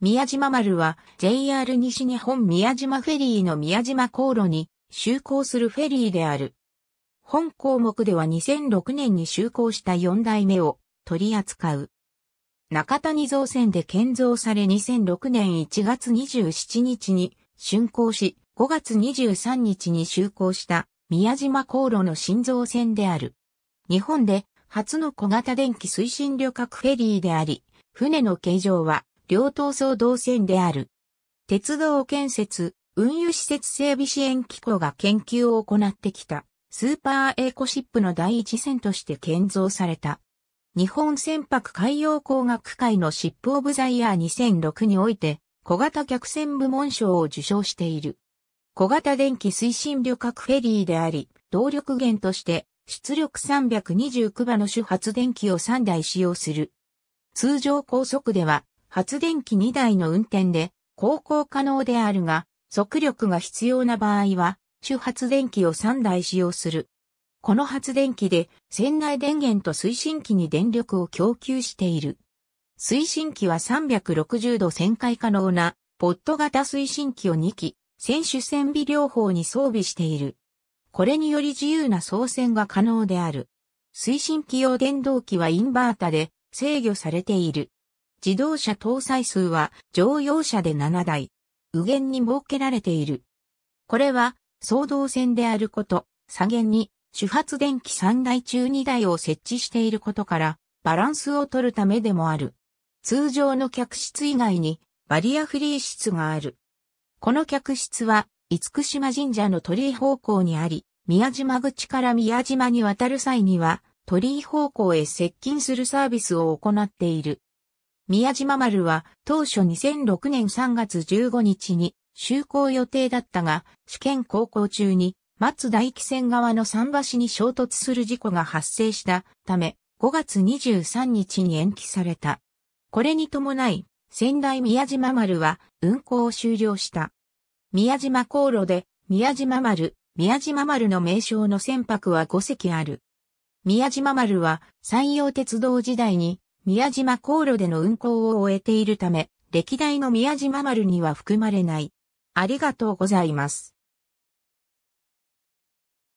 宮島丸は JR 西日本宮島フェリーの宮島航路に就航するフェリーである。本項目では2006年に就航した4代目を取り扱う。中谷造船で建造され2006年1月27日に竣工し、5月23日に就航した宮島航路の新造船である。日本で初の小型電気推進旅客フェリーであり、船の形状は両闘争動線である。鉄道建設、運輸施設整備支援機構が研究を行ってきた、スーパーエコシップの第一線として建造された。日本船舶海洋工学会のシップオブザイヤー2006において、小型客船部門賞を受賞している。小型電気推進旅客フェリーであり、動力源として、出力329馬の主発電機を3台使用する。通常高速では、発電機2台の運転で航行可能であるが、速力が必要な場合は、主発電機を3台使用する。この発電機で船内電源と推進機に電力を供給している。推進機は360度旋回可能なポット型推進機を2機、選手船尾両方に装備している。これにより自由な操船が可能である。推進機用電動機はインバータで制御されている。自動車搭載数は乗用車で7台、右限に設けられている。これは、総動線であること、左限に、主発電機3台中2台を設置していることから、バランスを取るためでもある。通常の客室以外に、バリアフリー室がある。この客室は、厳島神社の鳥居方向にあり、宮島口から宮島に渡る際には、鳥居方向へ接近するサービスを行っている。宮島丸は当初2006年3月15日に就航予定だったが、試験航行中に松大気線側の桟橋に衝突する事故が発生したため、5月23日に延期された。これに伴い、仙台宮島丸は運航を終了した。宮島航路で宮島丸、宮島丸の名称の船舶は5隻ある。宮島丸は山陽鉄道時代に宮島航路での運航を終えているため、歴代の宮島丸には含まれない。ありがとうございます。